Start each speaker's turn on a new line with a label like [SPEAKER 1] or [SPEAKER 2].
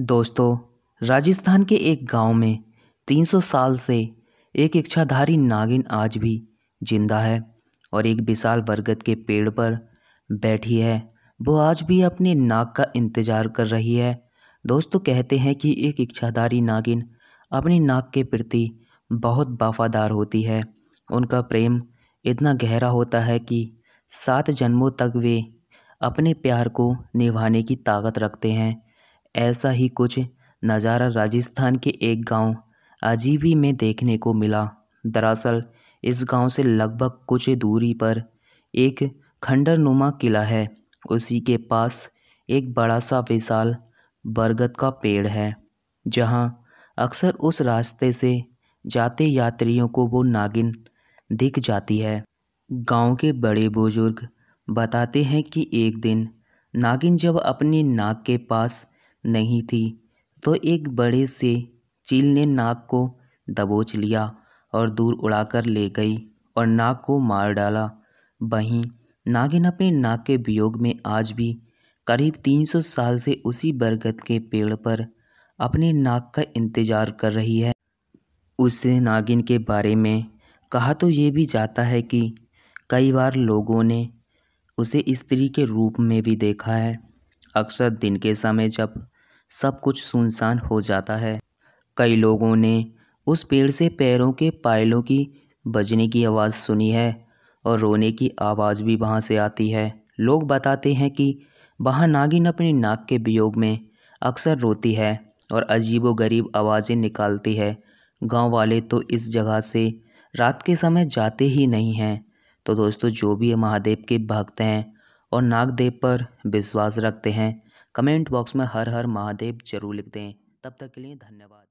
[SPEAKER 1] दोस्तों राजस्थान के एक गांव में 300 साल से एक इच्छाधारी नागिन आज भी जिंदा है और एक विशाल बरगद के पेड़ पर बैठी है वो आज भी अपने नाग का इंतज़ार कर रही है दोस्तों कहते हैं कि एक इच्छाधारी नागिन अपनी नाग के प्रति बहुत वफादार होती है उनका प्रेम इतना गहरा होता है कि सात जन्मों तक वे अपने प्यार को निभाने की ताकत रखते हैं ऐसा ही कुछ नज़ारा राजस्थान के एक गांव अजीबी में देखने को मिला दरअसल इस गांव से लगभग कुछ दूरी पर एक खंडरनुमा किला है उसी के पास एक बड़ा सा विशाल बरगद का पेड़ है जहां अक्सर उस रास्ते से जाते यात्रियों को वो नागिन दिख जाती है गांव के बड़े बुजुर्ग बताते हैं कि एक दिन नागिन जब अपनी नाक के पास नहीं थी तो एक बड़े से चील ने नाक को दबोच लिया और दूर उड़ाकर ले गई और नाक को मार डाला वहीं नागिन अपने नाक के वियोग में आज भी करीब 300 साल से उसी बरगद के पेड़ पर अपने नाक का इंतज़ार कर रही है उस नागिन के बारे में कहा तो ये भी जाता है कि कई बार लोगों ने उसे स्त्री के रूप में भी देखा है अक्सर दिन के समय जब सब कुछ सुनसान हो जाता है कई लोगों ने उस पेड़ से पैरों के पायलों की बजने की आवाज़ सुनी है और रोने की आवाज़ भी वहाँ से आती है लोग बताते हैं कि वहाँ नागिन अपनी नाक के वियोग में अक्सर रोती है और अजीबो गरीब आवाज़ें निकालती है गांव वाले तो इस जगह से रात के समय जाते ही नहीं हैं तो दोस्तों जो भी महादेव के भक्त हैं और नागदेव पर विश्वास रखते हैं कमेंट बॉक्स में हर हर महादेव जरूर लिख दें तब तक के लिए धन्यवाद